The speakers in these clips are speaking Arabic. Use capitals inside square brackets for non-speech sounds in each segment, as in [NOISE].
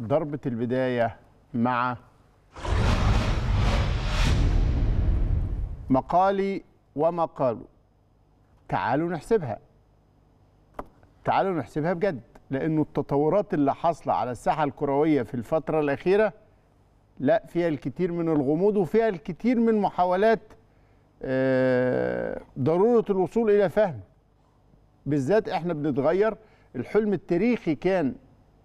ضربة البداية مع مقالي وما قالوا تعالوا نحسبها تعالوا نحسبها بجد لأنه التطورات اللي حاصلة على الساحة الكروية في الفترة الأخيرة لا فيها الكثير من الغموض وفيها الكثير من محاولات آه، ضرورة الوصول إلى فهم بالذات احنا بنتغير الحلم التاريخي كان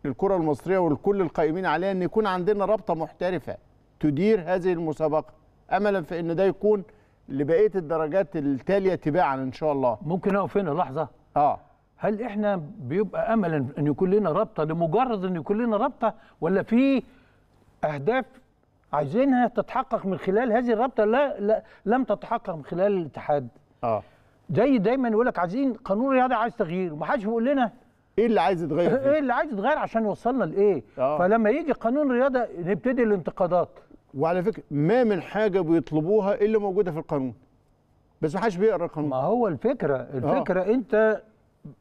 للكرة المصرية ولكل القائمين عليها أن يكون عندنا رابطة محترفة تدير هذه المسابقة أملا في أن ده يكون لبقية الدرجات التالية تباعا إن شاء الله ممكن أقف هنا لحظة آه هل إحنا بيبقى أملا أن يكون لنا رابطة لمجرد أن يكون لنا رابطة ولا في أهداف عايزينها تتحقق من خلال هذه الرابطة لا, لا لم تتحقق من خلال الاتحاد آه زي دايما يقول لك عايزين قانون رياضي عايز تغيير ومحدش بيقول لنا ايه اللي عايز يتغير ايه اللي عايز يتغير عشان يوصلنا لايه؟ آه. فلما يجي قانون رياضه نبتدي الانتقادات وعلى فكره ما من حاجه بيطلبوها الا موجوده في القانون بس ما حدش بيقرا القانون ما هو الفكره آه. الفكره آه. انت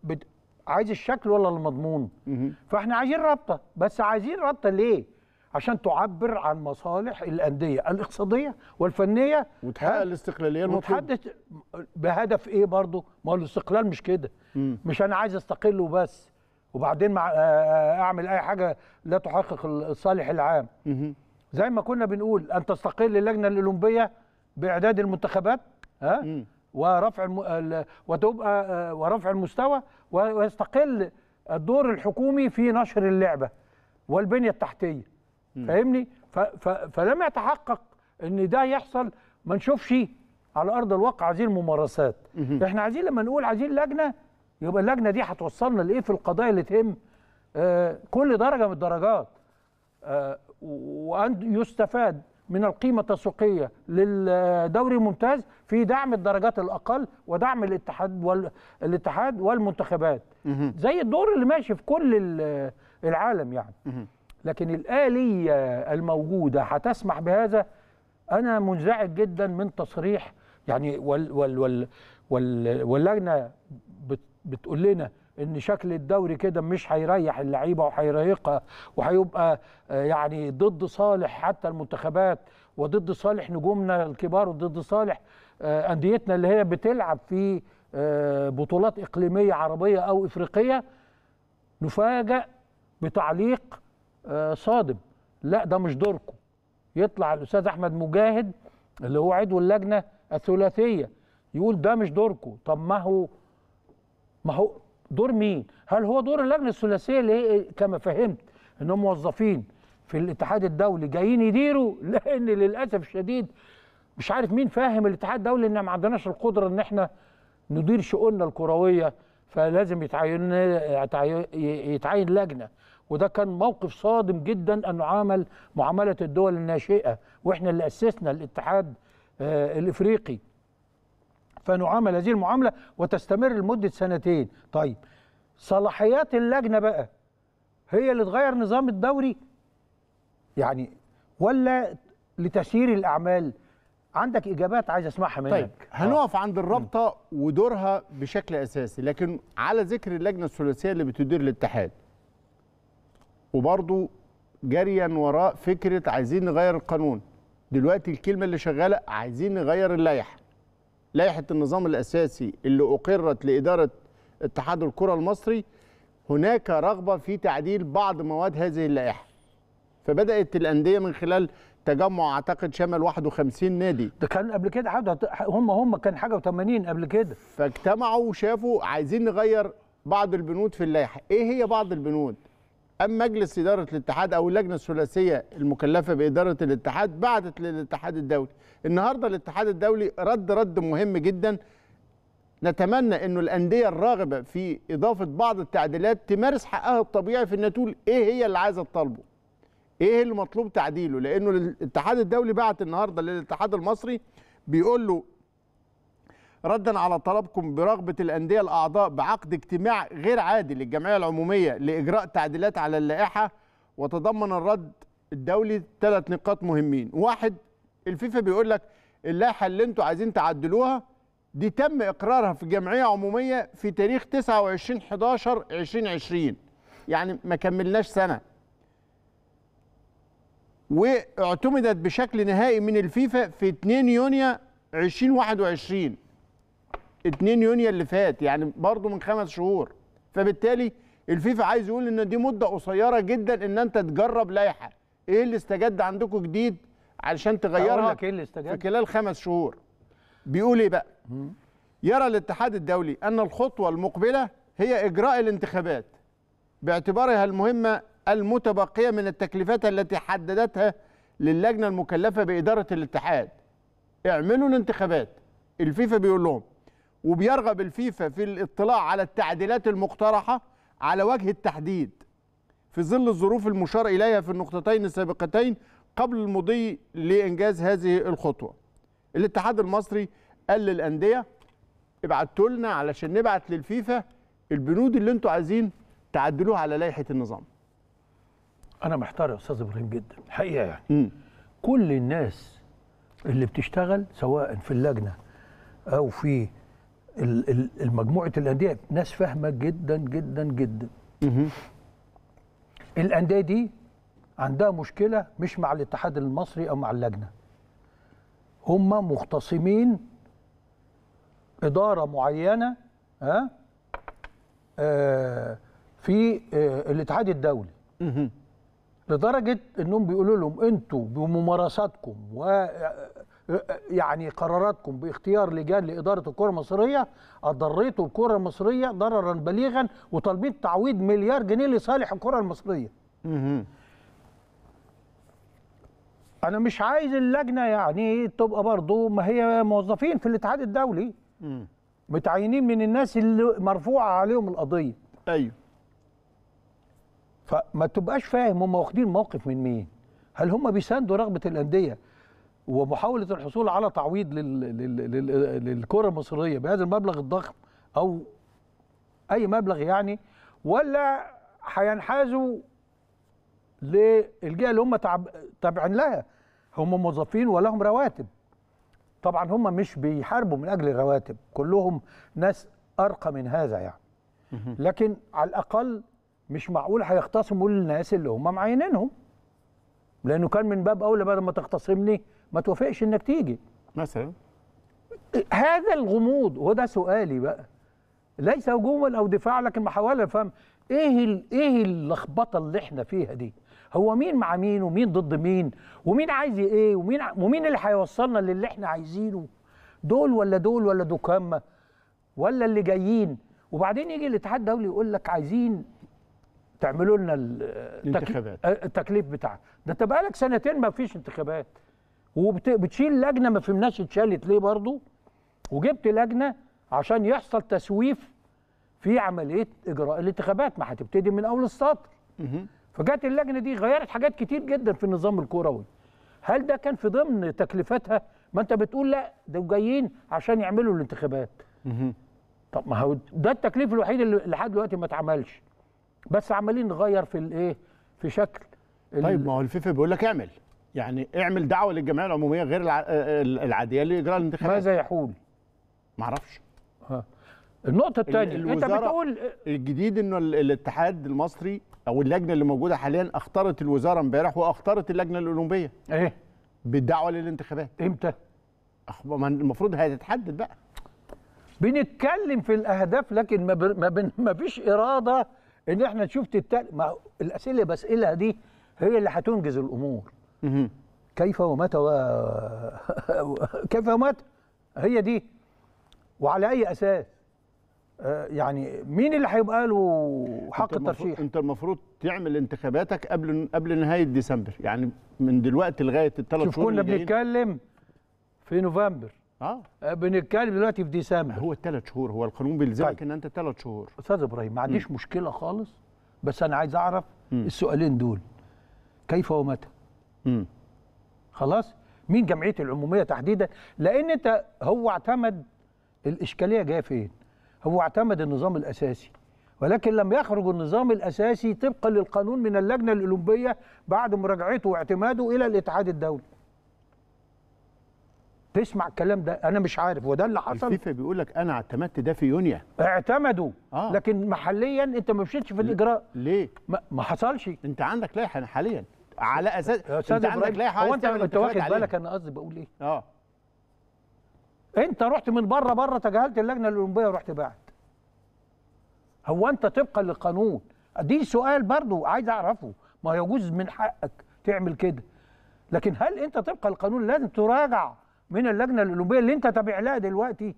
بت... عايز الشكل ولا المضمون؟ مه. فاحنا عايزين رابطه بس عايزين رابطه ليه؟ عشان تعبر عن مصالح الانديه الاقتصاديه والفنيه وتحقق الاستقلاليه المطلوبه وتحدد بهدف ايه برضه؟ ما هو الاستقلال مش كده مش انا عايز استقل وبس وبعدين مع آه، آه، اعمل اي حاجه لا تحقق الصالح العام زي ما كنا بنقول ان تستقل اللجنه الاولمبيه باعداد المنتخبات ها ورفع الم... وتبقى آه، ورفع المستوى ويستقل الدور الحكومي في نشر اللعبه والبنيه التحتيه فاهمني فلم يتحقق ان ده يحصل ما نشوفش على ارض الواقع هذه الممارسات احنا عايزين لما نقول عايزين لجنه يبقى اللجنه دي هتوصلنا لايه في القضايا اللي تهم آه كل درجه من الدرجات آه وان يستفاد من القيمه التسويقيه للدوري الممتاز في دعم الدرجات الاقل ودعم الاتحاد والاتحاد والمنتخبات زي الدور اللي ماشي في كل العالم يعني لكن الآلية الموجودة هتسمح بهذا أنا منزعج جدا من تصريح يعني وال وال وال وال واللجنة بتقول لنا ان شكل الدوري كده مش هيريح اللعيبه وهيريقها وهيبقى آه، يعني ضد صالح حتى المنتخبات وضد صالح نجومنا الكبار وضد صالح آه، انديتنا اللي هي بتلعب في آه، بطولات اقليميه عربيه او افريقيه نفاجأ بتعليق آه، صادم لا ده مش دوركم يطلع الاستاذ احمد مجاهد اللي هو عضو اللجنه الثلاثيه يقول ده مش دوركم طب ما هو ما هو دور مين هل هو دور اللجنه الثلاثيه اللي هي كما فهمت انهم موظفين في الاتحاد الدولي جايين يديروا [LAUGHS] لان للاسف الشديد مش عارف مين فاهم الاتحاد الدولي ان ما عندناش القدره ان احنا ندير شؤوننا الكرويه فلازم يتعين يتعين لجنه وده كان موقف صادم جدا انه عامل معامله الدول الناشئه واحنا اللي اسسنا الاتحاد آه، الافريقي فنعامل هذه المعامله وتستمر لمده سنتين طيب صلاحيات اللجنه بقى هي اللي تغير نظام الدوري يعني ولا لتسيير الاعمال عندك اجابات عايز اسمعها منك طيب آه. هنقف عند الرابطه ودورها بشكل اساسي لكن على ذكر اللجنه الثلاثيه اللي بتدير الاتحاد وبرضه جريا وراء فكره عايزين نغير القانون دلوقتي الكلمه اللي شغاله عايزين نغير اللائحه لائحه النظام الاساسي اللي اقرت لاداره اتحاد الكره المصري هناك رغبه في تعديل بعض مواد هذه اللائحه فبدات الانديه من خلال تجمع اعتقد شمل 51 نادي ده كان قبل كده حد هم هم كان حاجه و80 قبل كده فاجتمعوا وشافوا عايزين نغير بعض البنود في اللائحه ايه هي بعض البنود أم مجلس إدارة الاتحاد أو اللجنة الثلاثية المكلفة بإدارة الاتحاد بعتت للاتحاد الدولي النهاردة الاتحاد الدولي رد رد مهم جدا نتمنى أنه الأندية الراغبة في إضافة بعض التعديلات تمارس حقها الطبيعي في النتول تقول إيه هي اللي عايزة تطالبه إيه اللي مطلوب تعديله لأنه الاتحاد الدولي بعت النهاردة للاتحاد المصري بيقول له ردا على طلبكم برغبه الانديه الاعضاء بعقد اجتماع غير عادي للجمعيه العموميه لاجراء تعديلات على اللائحه وتضمن الرد الدولي ثلاث نقاط مهمين واحد الفيفا بيقول لك اللائحه اللي انتوا عايزين تعدلوها دي تم اقرارها في جمعيه عموميه في تاريخ 29 11 2020 يعني ما كملناش سنه واعتمدت بشكل نهائي من الفيفا في 2 يونيو 2021 2 يونيو اللي فات يعني برضه من خمس شهور فبالتالي الفيفا عايز يقول ان دي مده قصيره جدا ان انت تجرب لائحه ايه اللي استجد عندكم جديد علشان تغيرها إيه اللي استجد؟ في خلال خمس شهور بيقول ايه بقى يرى الاتحاد الدولي ان الخطوه المقبله هي اجراء الانتخابات باعتبارها المهمه المتبقيه من التكليفات التي حددتها للجنه المكلفه باداره الاتحاد اعملوا الانتخابات الفيفا بيقول لهم وبيرغب الفيفا في الاطلاع على التعديلات المقترحة على وجه التحديد في ظل الظروف المشار إليها في النقطتين السابقتين قبل المضي لإنجاز هذه الخطوة الاتحاد المصري قال للأندية ابعتوا لنا علشان نبعت للفيفا البنود اللي انتوا عايزين تعدلوها على لائحة النظام أنا محتار يا أستاذ إبراهيم جدا حقيقة يعني م. كل الناس اللي بتشتغل سواء في اللجنة أو في المجموعه الانديه ناس فاهمه جدا جدا جدا الانديه دي عندها مشكله مش مع الاتحاد المصري او مع اللجنه هم مختصمين اداره معينه ها آه في آه الاتحاد الدولي لدرجه انهم بيقولوا لهم انتوا بممارساتكم و آه، يعني قراراتكم باختيار لجان لاداره الكره المصريه اضريتوا الكره المصريه ضررا بليغا وطالبين تعويض مليار جنيه لصالح الكره المصريه. انا مش عايز اللجنه يعني تبقى برضو ما هي موظفين في الاتحاد الدولي متعينين من الناس اللي مرفوعه عليهم القضيه. ايوه. فما تبقاش فاهم هم واخدين موقف من مين هل هم بيساندوا رغبه الانديه ومحاوله الحصول على تعويض للكره المصريه بهذا المبلغ الضخم او اي مبلغ يعني ولا هينحازوا للجهه اللي هم تابعين لها هم موظفين ولهم رواتب طبعا هم مش بيحاربوا من اجل الرواتب كلهم ناس ارقى من هذا يعني لكن على الاقل مش معقول هيختصموا للناس اللي هم معينينهم لانه كان من باب اولى بدل ما تختصمني ما توافقش انك تيجي مثلا هذا الغموض وده سؤالي بقى ليس هجوما او دفاع لكن محاوله فهم ايه ايه اللخبطه اللي احنا فيها دي هو مين مع مين ومين ضد مين ومين عايز ايه ومين ومين اللي هيوصلنا للي احنا عايزينه دول ولا دول ولا دوكامة ولا اللي جايين وبعدين يجي الاتحاد الدولي يقول لك عايزين تعملوا لنا الانتخابات آه، التكليف بتاعك ده انت بقالك سنتين ما فيش انتخابات وبتشيل لجنه ما فهمناش اتشالت ليه برضه وجبت لجنه عشان يحصل تسويف في عمليه اجراء الانتخابات ما هتبتدي من اول السطر فجت اللجنه دي غيرت حاجات كتير جدا في النظام الكروي هل ده كان في ضمن تكلفتها ما انت بتقول لا ده جايين عشان يعملوا الانتخابات طب ما هو ده التكليف الوحيد اللي لحد دلوقتي ما اتعملش بس عمالين نغير في الايه في شكل طيب ما هو الفيفا بيقول لك اعمل يعني اعمل دعوه للجمعيه العموميه غير آه، آه، العاديه لاجراء الانتخابات ماذا يحول؟ معرفش ها. النقطه الثانيه انت بتقول الجديد انه الاتحاد المصري او اللجنه اللي موجوده حاليا اختارت الوزاره امبارح واختارت اللجنه الاولمبيه ايه بالدعوه للانتخابات امتى؟ المفروض هتتحدد بقى بنتكلم في الاهداف لكن ما ما, ما فيش اراده ان احنا نشوف تتل... ما الاسئله اللي بسالها دي هي اللي هتنجز الامور كيف ومتى و... [LAUGHS] كيف ومتى هي دي وعلى اي اساس آه، يعني مين اللي هيبقى له حق الترشيح انت المفروض تعمل انتخاباتك قبل قبل نهايه ديسمبر يعني من دلوقتي لغايه الثلاث شهور شوف كنا بنتكلم في نوفمبر آه. اه بنتكلم دلوقتي في ديسمبر هو الثلاث شهور هو القانون بيلزمك طيب. ان انت ثلاث شهور استاذ ابراهيم ما عنديش مشكله خالص بس انا عايز اعرف م. السؤالين دول كيف ومتى خلاص مين جمعيه العموميه تحديدا لان انت هو اعتمد الاشكاليه جايه فين هو اعتمد النظام الاساسي ولكن لم يخرج النظام الاساسي طبقا للقانون من اللجنه الاولمبيه بعد مراجعته واعتماده الى الاتحاد الدولي تسمع الكلام ده انا مش عارف وده اللي حصل الفيفا بيقول لك انا اعتمدت ده في يونيو اعتمدوا آه. لكن محليا انت ما مشيتش في الاجراء ليه ما حصلش انت عندك لائحه حاليا على اساس انت عندك لائحه عايز انت انت واخد بالك انا قصدي بقول ايه؟ اه انت رحت من بره بره تجاهلت اللجنه الاولمبيه ورحت بعت هو انت طبقا للقانون دي سؤال برضو عايز اعرفه ما يجوز من حقك تعمل كده لكن هل انت طبقا للقانون لازم تراجع من اللجنه الاولمبيه اللي انت تابع لها دلوقتي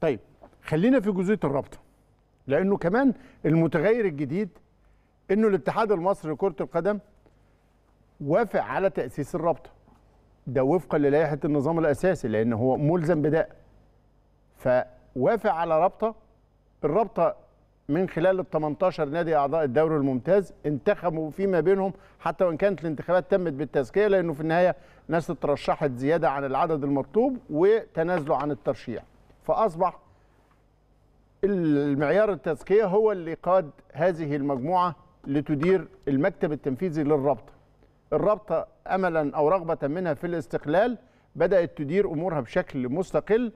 طيب خلينا في جزئيه الرابطه لانه كمان المتغير الجديد انه الاتحاد المصري لكره القدم وافق على تاسيس الرابطه ده وفقا للائحه النظام الاساسي لان هو ملزم بده فوافق على رابطه الرابطه من خلال ال 18 نادي اعضاء الدوري الممتاز انتخبوا فيما بينهم حتى وان كانت الانتخابات تمت بالتزكيه لانه في النهايه ناس اترشحت زياده عن العدد المطلوب وتنازلوا عن الترشيح فاصبح المعيار التزكيه هو اللي قاد هذه المجموعه لتدير المكتب التنفيذي للرابطه الرابطه املا او رغبه منها في الاستقلال بدات تدير امورها بشكل مستقل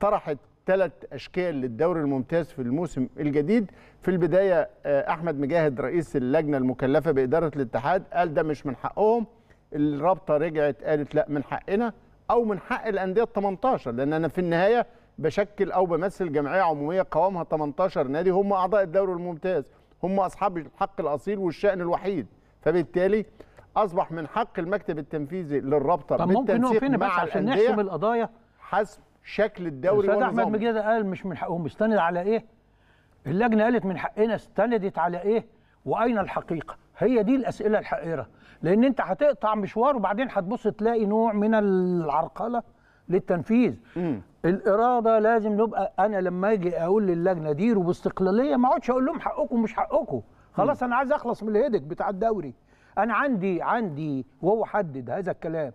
طرحت ثلاث اشكال للدوري الممتاز في الموسم الجديد في البدايه آه، احمد مجاهد رئيس اللجنه المكلفه باداره الاتحاد قال ده مش من حقهم الرابطه رجعت قالت لا من حقنا او من حق الانديه ال 18 لان انا في النهايه بشكل او بمثل جمعيه عموميه قوامها 18 نادي هم اعضاء الدوري الممتاز هم اصحاب الحق الاصيل والشان الوحيد فبالتالي اصبح من حق المكتب التنفيذي للرابطه طب ممكن نقف هنا بس عشان نحسم القضايا حسب شكل الدوري والنظام احمد مجيد قال مش من حقهم مستند على ايه اللجنه قالت من حقنا استندت على ايه واين الحقيقه هي دي الاسئله الحقيره لان انت هتقطع مشوار وبعدين هتبص تلاقي نوع من العرقله للتنفيذ م. الاراده لازم نبقى انا لما اجي اقول للجنه ديروا باستقلاليه ما اقعدش اقول لهم حقكم مش حقكم خلاص م. انا عايز اخلص من الهيدك بتاع الدوري انا عندي عندي وهو حدد هذا الكلام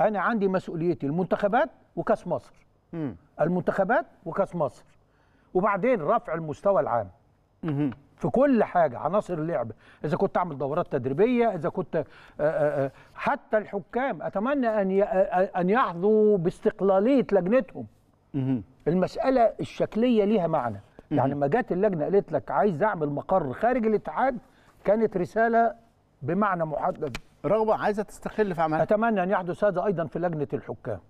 انا عندي مسؤوليتي المنتخبات وكاس مصر م. المنتخبات وكاس مصر وبعدين رفع المستوى العام م. في كل حاجه عناصر اللعب اذا كنت اعمل دورات تدريبيه اذا كنت آآ آه، آآ آه، آه، حتى الحكام اتمنى ان ان يحظوا باستقلاليه لجنتهم المساله الشكليه ليها معنى يعني لما جت اللجنه قالت لك عايز اعمل مقر خارج الاتحاد كانت رساله بمعنى محدد رغبه عايزه تستقل في عملها اتمنى ان يحدث هذا ايضا في لجنه الحكام